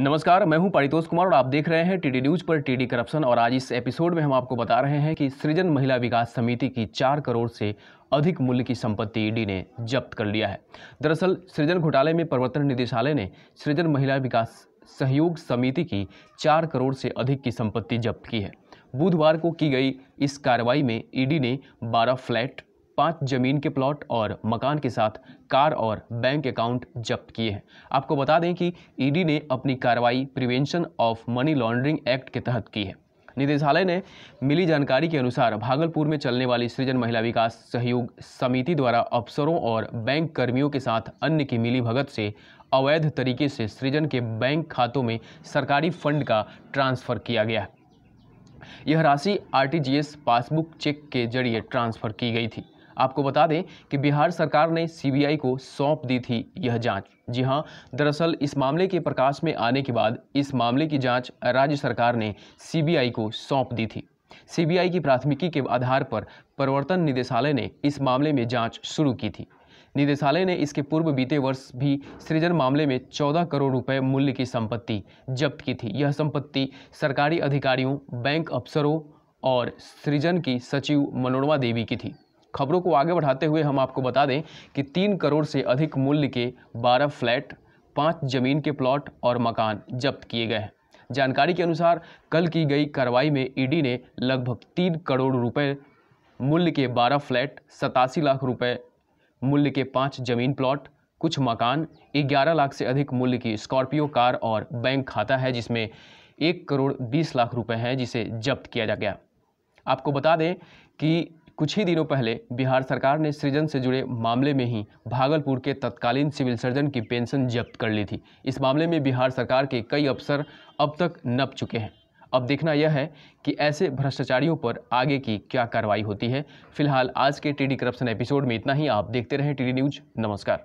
नमस्कार मैं हूं पारितोष कुमार और आप देख रहे हैं टीडी न्यूज पर टीडी करप्शन और आज इस एपिसोड में हम आपको बता रहे हैं कि सृजन महिला विकास समिति की चार करोड़ से अधिक मूल्य की संपत्ति ईडी ने जब्त कर लिया है दरअसल सृजन घोटाले में प्रवर्तन निदेशालय ने सृजन महिला विकास सहयोग समिति की चार करोड़ से अधिक की संपत्ति जब्त की है बुधवार को की गई इस कार्रवाई में ईडी ने बारह फ्लैट पांच जमीन के प्लॉट और मकान के साथ कार और बैंक अकाउंट जब्त किए हैं आपको बता दें कि ईडी ने अपनी कार्रवाई prevention of money laundering act के तहत की है निदेशालय ने मिली जानकारी के अनुसार भागलपुर में चलने वाली सृजन महिला विकास सहयोग समिति द्वारा अफसरों और बैंक कर्मियों के साथ अन्य की मिलीभगत से अवैध तरीके से सृजन के बैंक खातों में सरकारी फंड का ट्रांसफ़र किया गया यह राशि आरटीजीएस पासबुक चेक के जरिए ट्रांसफ़र की गई थी आपको बता दें कि बिहार सरकार ने सीबीआई को सौंप दी थी यह जांच जी हां दरअसल इस मामले के प्रकाश में आने के बाद इस मामले की जांच राज्य सरकार ने सीबीआई को सौंप दी थी सीबीआई की प्राथमिकी के आधार पर प्रवर्तन निदेशालय ने इस मामले में जाँच शुरू की थी निदेशालय ने इसके पूर्व बीते वर्ष भी सृजन मामले में 14 करोड़ रुपए मूल्य की संपत्ति जब्त की थी यह संपत्ति सरकारी अधिकारियों बैंक अफसरों और सृजन की सचिव मनोरमा देवी की थी खबरों को आगे बढ़ाते हुए हम आपको बता दें कि तीन करोड़ से अधिक मूल्य के बारह फ्लैट पाँच जमीन के प्लॉट और मकान जब्त किए गए हैं जानकारी के अनुसार कल की गई कार्रवाई में ईडी ने लगभग तीन करोड़ रुपए मूल्य के बारह फ्लैट सतासी लाख रुपए मूल्य के पाँच जमीन प्लॉट कुछ मकान ग्यारह लाख से अधिक मूल्य की स्कॉर्पियो कार और बैंक खाता है जिसमें एक करोड़ बीस लाख रुपए हैं जिसे जब्त किया जा गया आपको बता दें कि कुछ ही दिनों पहले बिहार सरकार ने सृजन से जुड़े मामले में ही भागलपुर के तत्कालीन सिविल सर्जन की पेंशन जब्त कर ली थी इस मामले में बिहार सरकार के कई अफसर अब तक नप चुके हैं अब देखना यह है कि ऐसे भ्रष्टाचारियों पर आगे की क्या कार्रवाई होती है फिलहाल आज के टीडी करप्शन एपिसोड में इतना ही आप देखते रहें टीडी न्यूज नमस्कार